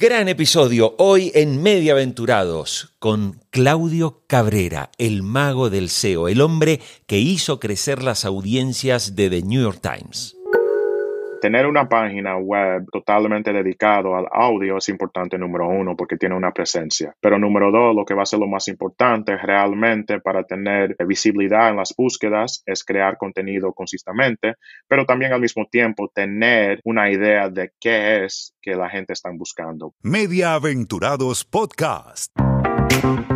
Gran episodio hoy en Mediaventurados con Claudio Cabrera, el mago del SEO, el hombre que hizo crecer las audiencias de The New York Times tener una página web totalmente dedicado al audio es importante, número uno, porque tiene una presencia. Pero número dos, lo que va a ser lo más importante realmente para tener visibilidad en las búsquedas es crear contenido consistentemente, pero también al mismo tiempo tener una idea de qué es que la gente está buscando. Media Aventurados Podcast.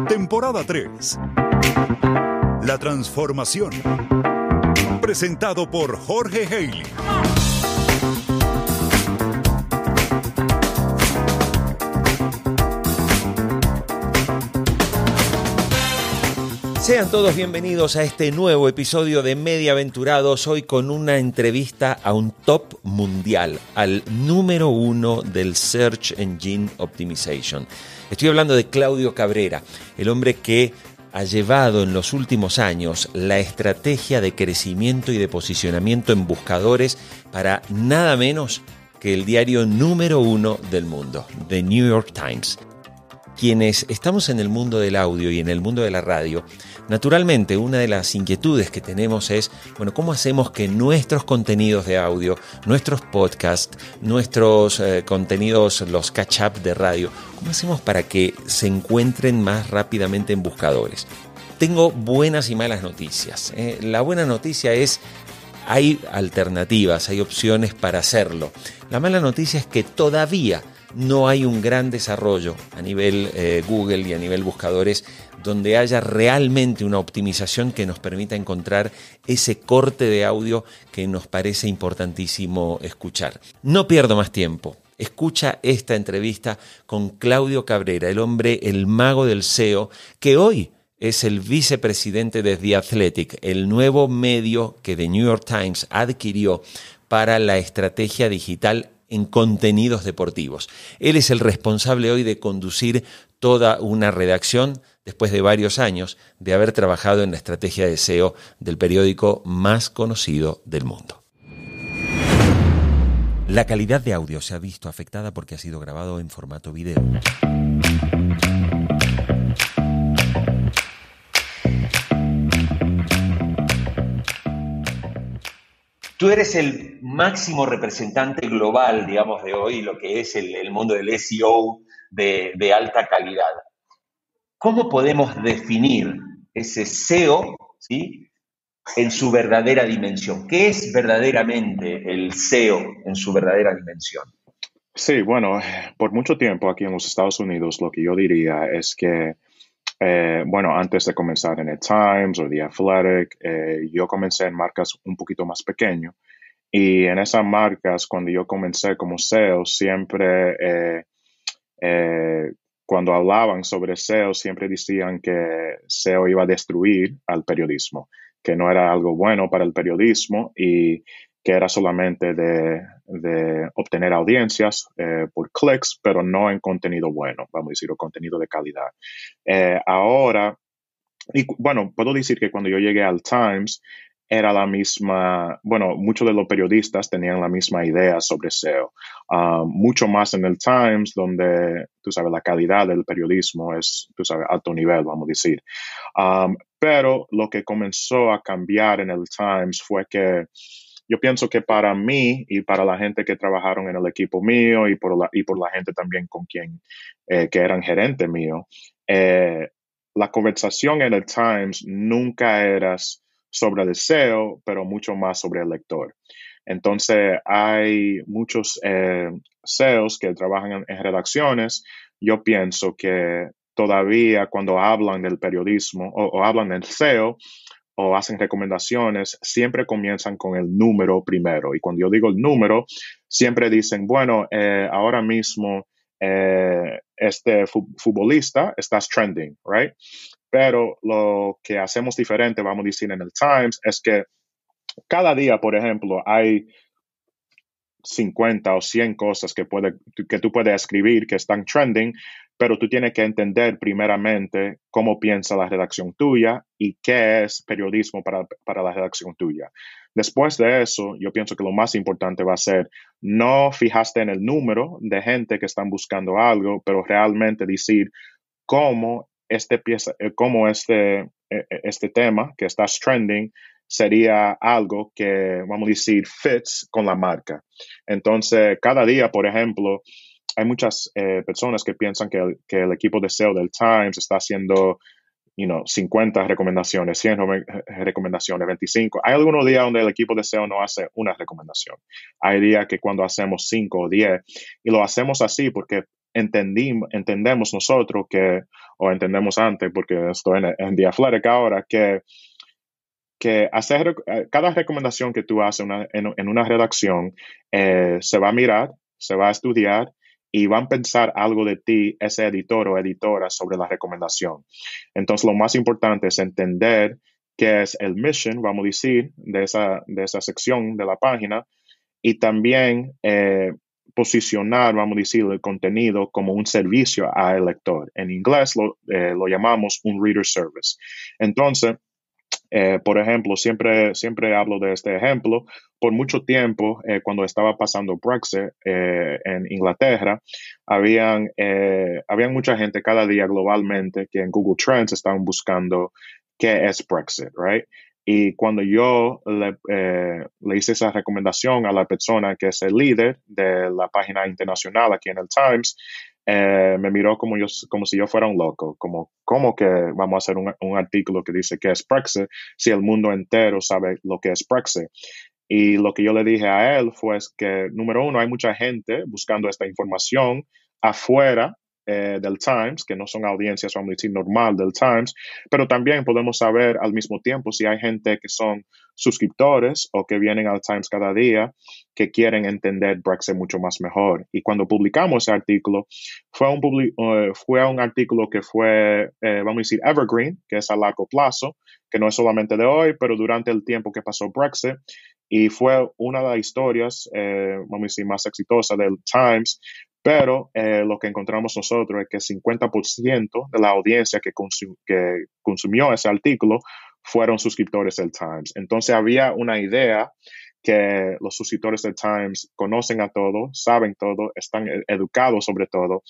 Temporada 3. La transformación. Presentado por Jorge Haley Sean todos bienvenidos a este nuevo episodio de Media Aventurados, hoy con una entrevista a un top mundial, al número uno del Search Engine Optimization. Estoy hablando de Claudio Cabrera, el hombre que ha llevado en los últimos años la estrategia de crecimiento y de posicionamiento en buscadores para nada menos que el diario número uno del mundo, The New York Times quienes estamos en el mundo del audio y en el mundo de la radio, naturalmente una de las inquietudes que tenemos es, bueno, ¿cómo hacemos que nuestros contenidos de audio, nuestros podcasts, nuestros eh, contenidos, los catch-up de radio, ¿cómo hacemos para que se encuentren más rápidamente en buscadores? Tengo buenas y malas noticias. ¿eh? la buena noticia es hay alternativas, hay opciones para hacerlo. La mala noticia es que todavía no hay un gran desarrollo a nivel eh, Google y a nivel buscadores donde haya realmente una optimización que nos permita encontrar ese corte de audio que nos parece importantísimo escuchar. No pierdo más tiempo. Escucha esta entrevista con Claudio Cabrera, el hombre, el mago del SEO, que hoy es el vicepresidente de The Athletic, el nuevo medio que The New York Times adquirió para la estrategia digital en contenidos deportivos. Él es el responsable hoy de conducir toda una redacción después de varios años de haber trabajado en la estrategia de SEO del periódico más conocido del mundo. La calidad de audio se ha visto afectada porque ha sido grabado en formato video. Tú eres el máximo representante global, digamos, de hoy, lo que es el, mundo del SEO de, de, alta calidad. ¿Cómo podemos definir ese SEO ¿sí? en su verdadera dimensión? ¿Qué es verdaderamente el SEO en su verdadera dimensión? Sí, bueno, eh, por mucho tiempo aquí en los Estados Unidos lo que yo diría es que eh, bueno, antes de comenzar en The Times o The Athletic, eh, yo comencé en marcas un poquito más pequeño. Y en esas marcas, cuando yo comencé como SEO, siempre eh, cuando hablaban sobre SEO, siempre decían que SEO iba a destruir al periodismo, que no era algo bueno para el periodismo. Y que era solamente de, obtener audiencias eh, por clics, pero no en contenido bueno, vamos a decir, o contenido de calidad. Eh, ahora, bueno, puedo decir que cuando yo llegué al Times, era la misma, bueno, muchos de los periodistas tenían la misma idea sobre SEO. Ah, mucho más en el Times, donde, tú sabes, la calidad del periodismo es, tú sabes, alto nivel, vamos a decir. Ah, pero lo que comenzó a cambiar en el Times fue que yo pienso que para mí y para la gente que trabajaron en el equipo mío y por la, y por la gente también con quien, eh, que eran gerente mío, eh, la conversación en el Times nunca era sobre el SEO, pero mucho más sobre el lector. Entonces, hay muchos SEOs eh, e que trabajan en, redacciones. Yo pienso que todavía cuando hablan del periodismo o, o hablan del SEO, o hacen recomendaciones, siempre comienzan con el número primero. Y cuando yo digo el número, siempre dicen, bueno, eh, ahora mismo eh, este futbolista está trending, ¿right? Pero lo que hacemos diferente, vamos a decir en el Times, es que cada día, por ejemplo, hay 50 o 100 cosas que, puede, que tú puedes escribir que están trending, pero tú tienes que entender primeramente cómo piensa la redacción tuya y qué es periodismo para, la redacción tuya. Después de eso, yo pienso que lo más importante va a ser, no fijaste en el número de gente que están buscando algo, pero realmente decir cómo este, pieza, eh, cómo este, eh, eh, este tema que estás trending sería algo que, vamos a decir, fits con la marca. Entonces, cada día, por ejemplo, hay muchas eh, personas que piensan que el, equipo de SEO del Times está haciendo 50 recomendaciones, 100 eh, recomendaciones, 25. Hay algunos días donde el equipo de SEO no hace una recomendación. Hay días que cuando hacemos 5 o 10 y lo hacemos así porque entendemos nosotros que, o entendemos antes, porque estoy en, en The ahora, que que hacer, eh, cada recomendación que tú haces en, una redacción se va a mirar, se va a estudiar y van a pensar algo de ti, ese editor o editora, sobre la recomendación. Entonces, lo más importante es entender qué es el mission, vamos a decir, de esa, de esa sección de la página y también eh, posicionar, vamos a decir, el contenido como un servicio al lector. En inglés lo, eh, lo llamamos un reader service. Entonces, eh, por ejemplo, siempre, siempre hablo de este ejemplo. Por mucho tiempo, eh, cuando estaba pasando Brexit eh, en Inglaterra, habían, habían mucha gente cada día globalmente que en Google Trends estaban buscando qué es Brexit, right? Y cuando yo le, hice esa recomendación a la persona que es el líder de la página internacional aquí en el Times, eh, me miró como, yo, como si yo fuera un loco, como cómo que vamos a hacer un, un, artículo que dice que es Brexit si el mundo entero sabe lo que es Brexit. Y lo que yo le dije a él fue que, número uno, hay mucha gente buscando esta información afuera eh, del Times, que no son audiencias, vamos a decir, normal del Times, pero también podemos saber al mismo tiempo si hay gente que son suscriptores o que vienen al Times cada día que quieren entender Brexit mucho más mejor. Y cuando publicamos ese artículo, fue un, eh, un artículo que fue, eh, vamos a decir, evergreen, que es a largo plazo, que no es solamente de hoy, pero durante el tiempo que pasó Brexit, y fue una de las historias, eh, vamos a decir, más exitosas del Times, pero eh, lo que encontramos nosotros es que 50% de la audiencia que, que consumió ese artículo fueron suscriptores del Times. Entonces había una idea que los suscriptores del Times conocen a todo, saben todo, están e-, educados sobre todo,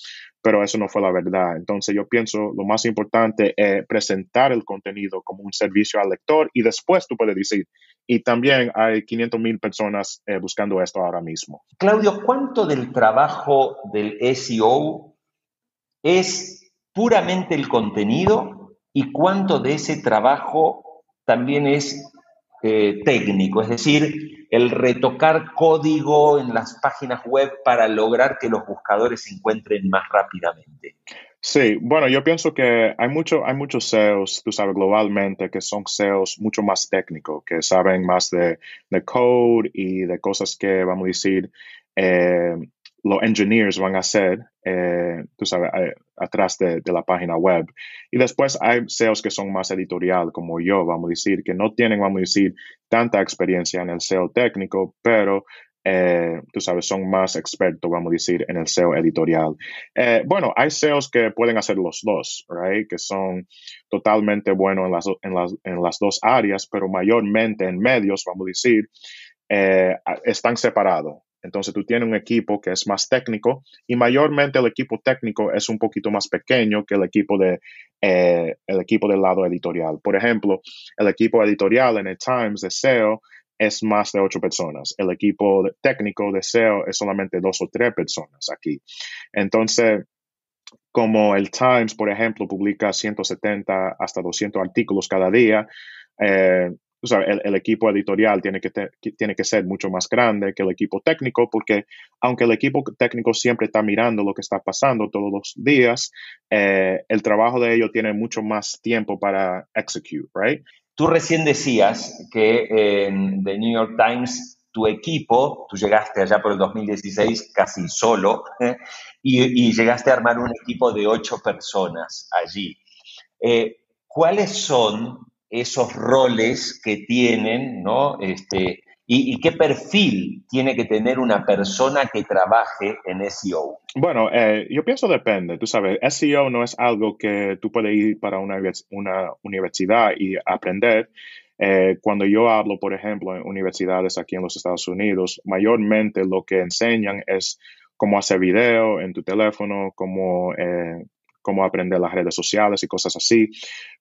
pero eso no fue la verdad. Entonces yo pienso lo más importante es presentar el contenido como un servicio al lector y después tú puedes decir, y también hay 500 mil personas eh, buscando esto ahora mismo. Claudio, ¿cuánto del trabajo del SEO es puramente el contenido y cuánto de ese trabajo también es eh, técnico? Es decir, el retocar código en las páginas web para lograr que los buscadores se encuentren más rápidamente. Sí, bueno, yo pienso que hay, mucho, hay muchos SEOs, tú sabes, globalmente, que son SEOs mucho más técnicos, que saben más de, code y de cosas que, vamos a decir, eh, los engineers van a hacer, eh, tú sabes, atrás de, la página web. Y después hay SEOs que son más editorial, como yo, vamos a decir, que no tienen, vamos a decir, tanta experiencia en el SEO técnico, pero eh, tú sabes, son más expertos, vamos a decir, en el SEO editorial. Eh, bueno, hay SEOs que pueden hacer los dos, right? que son totalmente buenos en las, en las dos áreas, pero mayormente en medios, vamos a decir, eh, están separados. Entonces tú tienes un equipo que es más técnico y mayormente el equipo técnico es un poquito más pequeño que el equipo, de, eh, el equipo del lado editorial. Por ejemplo, el equipo editorial en el Times de SEO es más de ocho personas. El equipo técnico de SEO es solamente dos o tres personas aquí. Entonces, como el Times, por ejemplo, publica 170 hasta 200 artículos cada día, eh, el, equipo editorial tiene que, tiene que ser mucho más grande que el equipo técnico, porque aunque el equipo técnico siempre está mirando lo que está pasando todos los días, eh, el trabajo de ellos tiene mucho más tiempo para execute, ¿right? Tú recién decías que en The New York Times tu equipo, tú llegaste allá por el 2016 casi solo y, llegaste a armar un equipo de ocho personas allí. Eh, ¿Cuáles son esos roles que tienen, ¿no? Este, y, qué perfil tiene que tener una persona que trabaje en SEO? Bueno, eh, yo pienso depende, tú sabes, SEO no es algo que tú puedes ir para una, una universidad y aprender. Eh, cuando yo hablo, por ejemplo, en universidades aquí en los Estados Unidos, mayormente lo que enseñan es cómo hacer video en tu teléfono, cómo eh, cómo aprender las redes sociales y cosas así.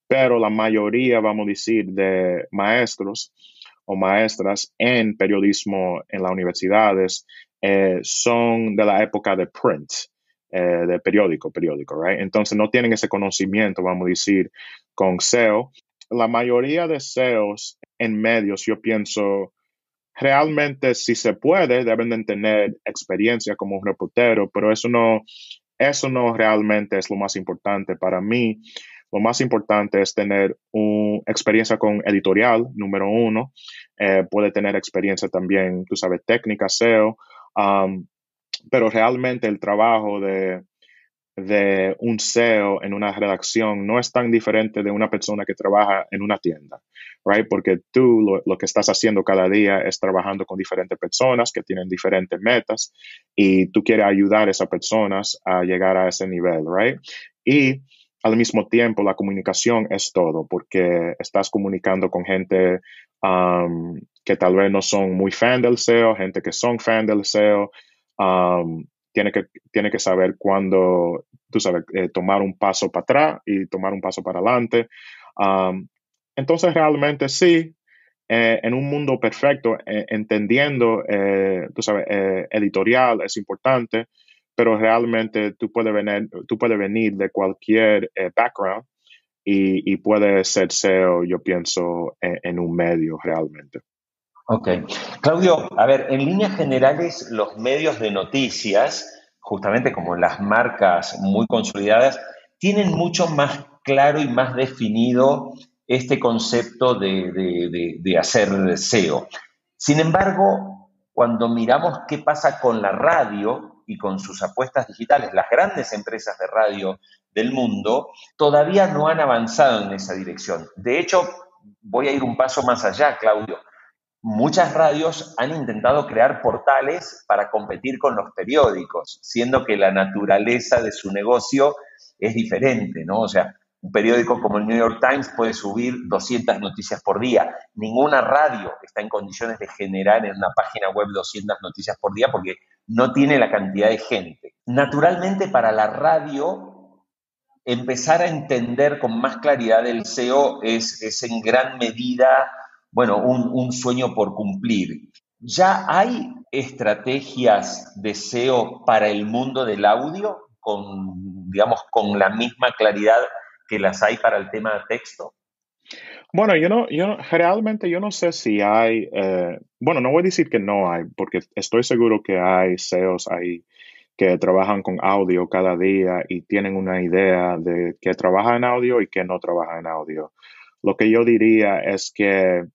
Pero la mayoría, vamos a decir, de maestros o maestras en periodismo en las universidades eh, son de la época de print. Eh, de periódico, periódico, right? Entonces no tienen ese conocimiento, vamos a decir, con SEO. La mayoría de SEOs en medios, yo pienso, realmente si se puede, deben de tener experiencia como un reportero, pero eso no eso no realmente es lo más importante para mí. Lo más importante es tener una experiencia con editorial, número uno. Eh, puede tener experiencia también, tú sabes, técnica, SEO, um, pero realmente el trabajo de de un SEO en una redacción no es tan diferente de una persona que trabaja en una tienda, right? Porque tú lo, que estás haciendo cada día es trabajando con diferentes personas que tienen diferentes metas y tú quieres ayudar a esas personas a llegar a ese nivel, right? Y al mismo tiempo la comunicación es todo, porque estás comunicando con gente um, que tal vez no son muy fan del SEO, gente que son fan del SEO. Um, tiene que, tiene que saber cuando tú sabes, eh, tomar un paso para atrás y tomar un paso para adelante. entonces, realmente sí, eh, en un mundo perfecto, eh, entendiendo, tú sabes, editorial es importante, pero realmente tú puedes venir, tú venir de cualquier background y, y puedes ser SEO, yo pienso, e, en un medio realmente. Ok. Claudio, a ver, en líneas generales, los medios de noticias, justamente como las marcas muy consolidadas, tienen mucho más claro y más definido este concepto de, hacer SEO. Sin embargo, cuando miramos qué pasa con la radio y con sus apuestas digitales, las grandes empresas de radio del mundo todavía no han avanzado en esa dirección. De hecho, voy a ir un paso más allá, Claudio Muchas radios han intentado crear portales para competir con los periódicos, siendo que la naturaleza de su negocio es diferente, ¿no? O sea, un periódico como el New York Times puede subir 200 noticias por día. Ninguna radio está en condiciones de generar en una página web 200 noticias por día porque no tiene la cantidad de gente. Naturalmente para la radio, empezar a entender con más claridad el SEO es, es en gran medida bueno, un, sueño por cumplir. ¿Ya hay estrategias de SEO para el mundo del audio con, digamos, con la misma claridad que las hay para el tema de texto? Bueno, yo no, yo realmente yo no sé si hay, eh, bueno, no voy a decir que no hay, porque estoy seguro que hay SEOs ahí que trabajan con audio cada día y tienen una idea de qué trabaja en audio y qué no trabaja en audio. Lo que yo diría es que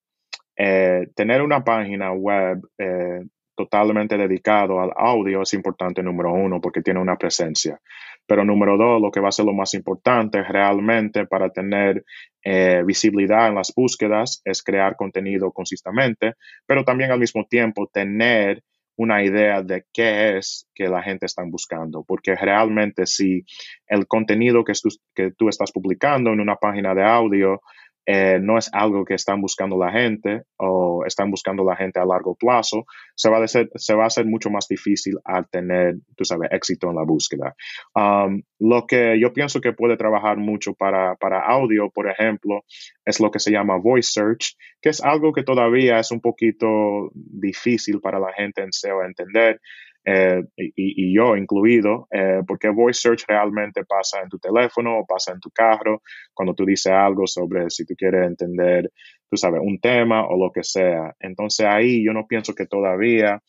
eh, tener una página web eh, totalmente dedicado al audio es importante, número uno, porque tiene una presencia. Pero número dos, lo que va a ser lo más importante realmente para tener eh, visibilidad en las búsquedas es crear contenido consistentemente, pero también al mismo tiempo tener una idea de qué es que la gente está buscando, porque realmente si el contenido que, que tú estás publicando en una página de audio eh, no es algo que están buscando la gente o están buscando la gente a largo plazo, se va a hacer, mucho más difícil al tener, tú sabes, éxito en la búsqueda. Um, lo que yo pienso que puede trabajar mucho para, para audio, por ejemplo, es lo que se llama voice search, que es algo que todavía es un poquito difícil para la gente en SEO entender. Eh, y, yo incluido, eh, porque voice search realmente pasa en tu teléfono o pasa en tu carro, cuando tú dices algo sobre si tú quieres entender, tú sabes, un tema o lo que sea. Entonces ahí yo no pienso que todavía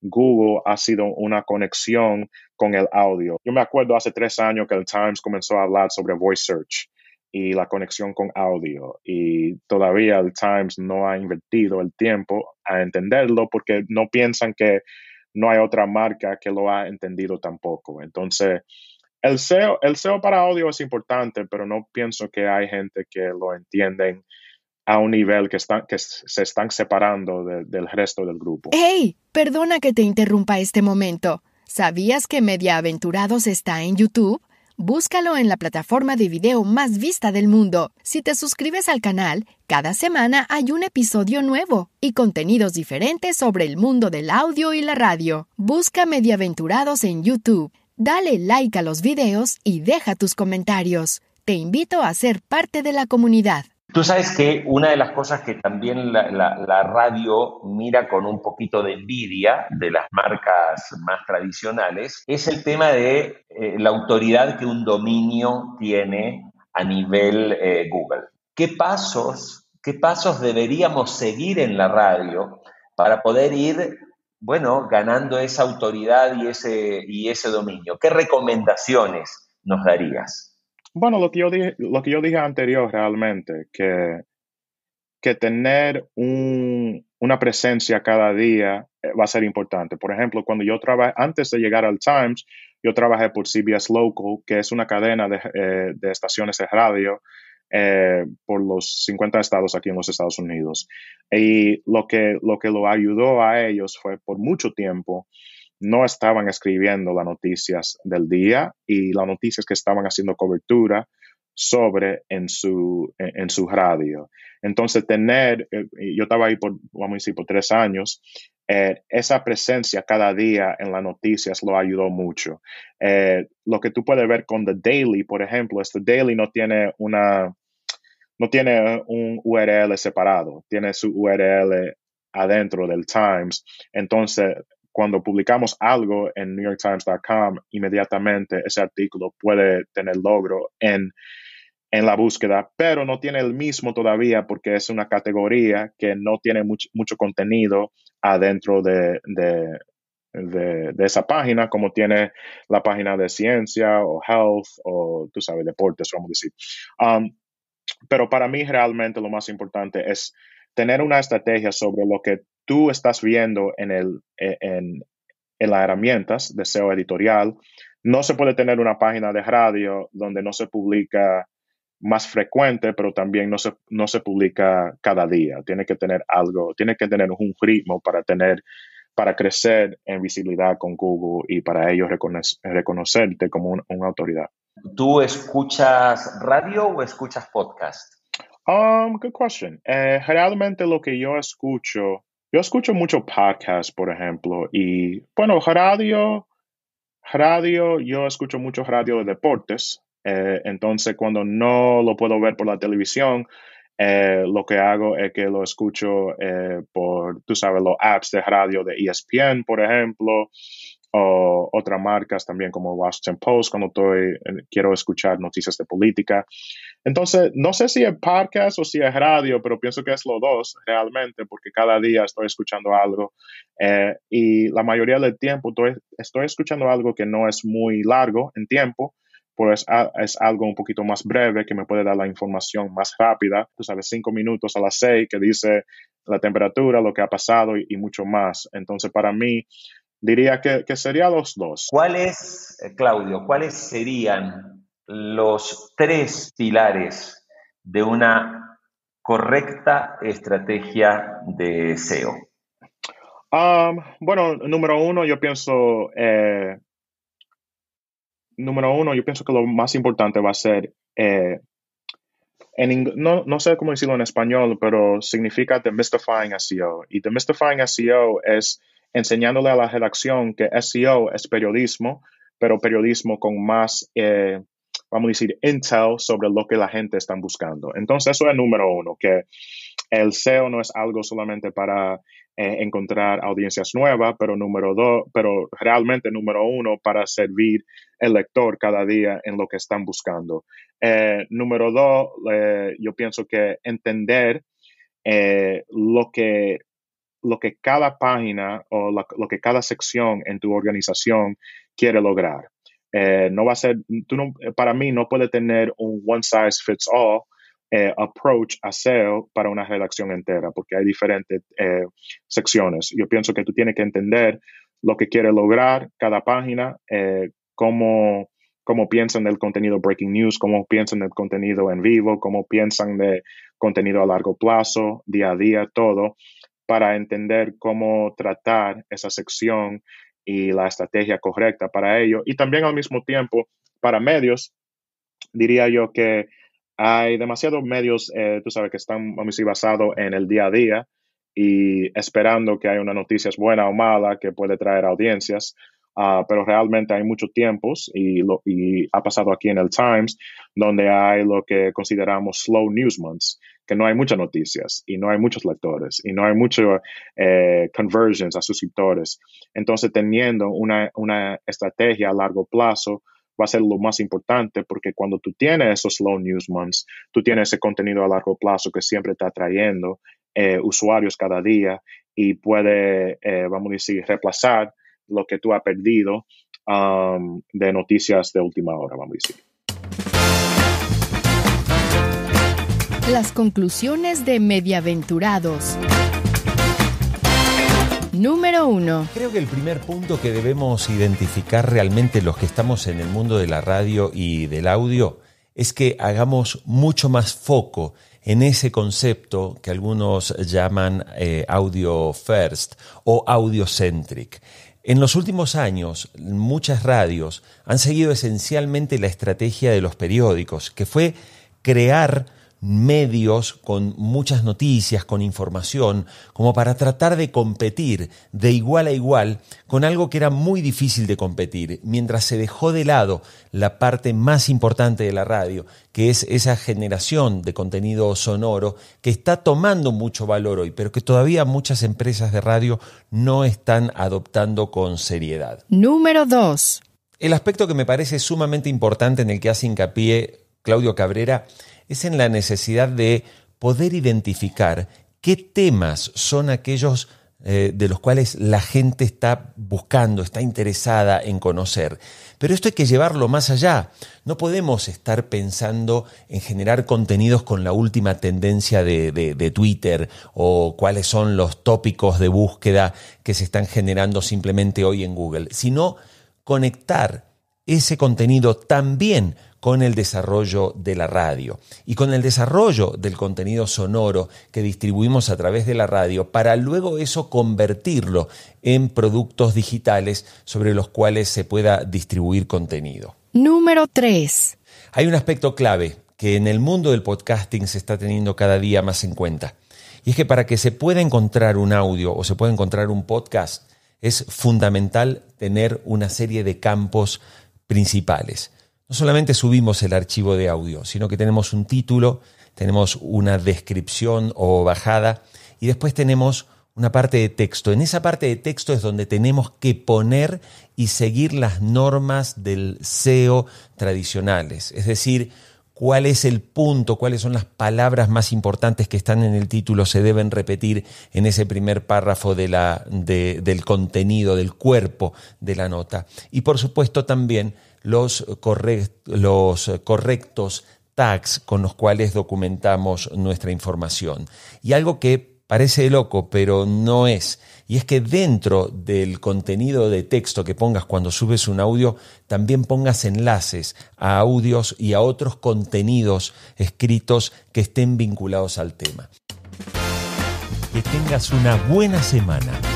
Google ha sido una conexión con el audio. Yo me acuerdo hace tres años que el Times comenzó a hablar sobre voice search y la conexión con audio. Y todavía el Times no ha invertido el tiempo a entenderlo porque no piensan que no hay otra marca que lo ha entendido tampoco. Entonces, el SEO, para audio es importante, pero no pienso que hay gente que lo entienden a un nivel que, están, que se están separando del resto del grupo. ¡Hey! Perdona que te interrumpa este momento. ¿Sabías que Media Aventurados está en YouTube? Búscalo en la plataforma de video más vista del mundo. Si te suscribes al canal, cada semana hay un episodio nuevo y contenidos diferentes sobre el mundo del audio y la radio. Busca Mediaventurados en YouTube. Dale like a los videos y deja tus comentarios. Te invito a ser parte de la comunidad. Tú sabes que una de las cosas que también la, radio mira con un poquito de envidia de las marcas más tradicionales es el tema de eh, la autoridad que un dominio tiene a nivel eh, Google. ¿Qué pasos, ¿Qué pasos deberíamos seguir en la radio para poder ir, bueno, ganando esa autoridad y ese, y ese dominio? ¿Qué recomendaciones nos darías? Bueno, lo que yo dije, lo que yo dije anterior realmente, que, que tener una presencia cada día eh, va a ser importante. Por ejemplo, cuando yo trabajé, antes de llegar al Times, yo trabajé por CBS Local, que es una cadena de, eh, estaciones de radio eh, por los 50 estados aquí en los Estados Unidos. Y lo que, lo que lo ayudó a ellos fue por mucho tiempo no estaban escribiendo las noticias del día y las noticias que estaban haciendo cobertura sobre en su, en, radio. Entonces, tener, eh, yo estaba ahí por, vamos a decir, por tres años, eh, esa presencia cada día en las noticias lo ayudó mucho. Eh, lo que tú puedes ver con The Daily, por ejemplo, es The Daily no tiene una, no tiene un URL separado, tiene su URL adentro del Times. Entonces, cuando publicamos algo en newyorktimes.com, inmediatamente ese artículo puede tener logro en, la búsqueda, pero no tiene el mismo todavía porque es una categoría que no tiene mucho contenido adentro de, esa página, como tiene la página de ciencia o health o, tú sabes, deportes, vamos a decir. Um, pero para mí realmente lo más importante es tener una estrategia sobre lo que tú estás viendo en, el, e, en, las herramientas de SEO editorial. No se puede tener una página de radio donde no se publica más frecuente, pero también no se, no se publica cada día. Tiene que tener algo, tiene que tener un ritmo para tener para crecer en visibilidad con Google y para ellos reconocerte como una autoridad. ¿Tú escuchas radio o escuchas podcast? Um, good question. Eh, realmente lo que yo escucho yo escucho mucho podcast, por ejemplo, y bueno, radio, radio, yo escucho mucho radio de deportes, eh, entonces cuando no lo puedo ver por la televisión, eh, lo que hago es que lo escucho eh, por, tú sabes, los apps de radio de ESPN, por ejemplo, o otras marcas también como Washington Post cuando estoy, eh, quiero escuchar noticias de política. Entonces, no sé si es podcast o si es radio, pero pienso que es los dos realmente, porque cada día estoy escuchando algo eh, y la mayoría del tiempo estoy, escuchando algo que no es muy largo en tiempo, pues es, algo un poquito más breve que me puede dar la información más rápida, tú sabes, cinco minutos a las seis que dice la temperatura, lo que ha pasado y mucho más. Entonces, para mí, diría que, que serían los dos. ¿Cuáles, eh, Claudio, cuáles serían los tres pilares de una correcta estrategia de SEO? bueno, número uno, yo pienso, eh, número uno, yo pienso que lo más importante va a ser, eh, no, no, sé cómo decirlo en español, pero significa demystifying SEO. Y demystifying SEO es enseñándole a la redacción que SEO es periodismo, pero periodismo con más, eh, vamos a decir, intel sobre lo que la gente está buscando. Entonces, eso es número uno, que el SEO no es algo solamente para eh, encontrar audiencias nuevas, pero número dos, pero realmente número uno para servir el lector cada día en lo que están buscando. Eh, número dos, yo pienso que entender lo que lo que cada página o lo, que cada sección en tu organización quiere lograr. Eh, no va a ser, para mí no puede tener un one size fits all eh, approach a SEO para una redacción entera, porque hay diferentes eh, secciones. Yo pienso que tú tienes que entender lo que quiere lograr cada página, cómo, cómo piensan del contenido breaking news, cómo piensan del contenido en vivo, cómo piensan de contenido a largo plazo, día a día, todo para entender cómo tratar esa sección y la estrategia correcta para ello. Y también al mismo tiempo, para medios, diría yo que hay demasiados medios, eh, tú sabes, que están, basados en el día a día y esperando que haya una noticia buena o mala que puede traer audiencias. Ah, pero realmente hay muchos tiempos y ha pasado aquí en el Times, donde hay lo que consideramos slow news months, que no hay muchas noticias y no hay muchos lectores y no hay mucho eh, conversions a suscriptores. Entonces, teniendo una, estrategia a largo plazo, va a ser lo más importante porque cuando tú tienes esos slow news months, tú tienes ese contenido a largo plazo que siempre está trayendo eh, usuarios cada día y puede, eh, vamos a decir, reemplazar lo que tú has perdido um, de noticias de última hora, vamos a decir. Las conclusiones de Mediaventurados. Número 1. Creo que el primer punto que debemos identificar realmente los que estamos en el mundo de la radio y del audio es que hagamos mucho más foco en ese concepto que algunos llaman eh, audio first o audio En los últimos años, muchas radios han seguido esencialmente la estrategia de los periódicos, que fue crear medios con muchas noticias, con información, como para tratar de competir de igual a igual con algo que era muy difícil de competir, mientras se dejó de lado la parte más importante de la radio, que es esa generación de contenido sonoro que está tomando mucho valor hoy, pero que todavía muchas empresas de radio no están adoptando con seriedad. Número 2. El aspecto que me parece sumamente importante en el que hace hincapié Claudio Cabrera es en la necesidad de poder identificar qué temas son aquellos eh, de los cuales la gente está buscando, está interesada en conocer. Pero esto hay que llevarlo más allá. No podemos estar pensando en generar contenidos con la última tendencia de, de Twitter o cuáles son los tópicos de búsqueda que se están generando simplemente hoy en Google, sino conectar ese contenido también con el desarrollo de la radio y con el desarrollo del contenido sonoro que distribuimos a través de la radio para luego eso convertirlo en productos digitales sobre los cuales se pueda distribuir contenido. Número 3. Hay un aspecto clave que en el mundo del podcasting se está teniendo cada día más en cuenta. Y es que para que se pueda encontrar un audio o se pueda encontrar un podcast, es fundamental tener una serie de campos principales no solamente subimos el archivo de audio, sino que tenemos un título, tenemos una descripción o bajada y después tenemos una parte de texto. En esa parte de texto es donde tenemos que poner y seguir las normas del SEO tradicionales. Es decir, cuál es el punto, cuáles son las palabras más importantes que están en el título, se deben repetir en ese primer párrafo de la, del contenido, del cuerpo de la nota. Y por supuesto también los, los correctos tags con los cuales documentamos nuestra información. Y algo que parece loco, pero no es. Y es que dentro del contenido de texto que pongas cuando subes un audio, también pongas enlaces a audios y a otros contenidos escritos que estén vinculados al tema. Que tengas una buena semana.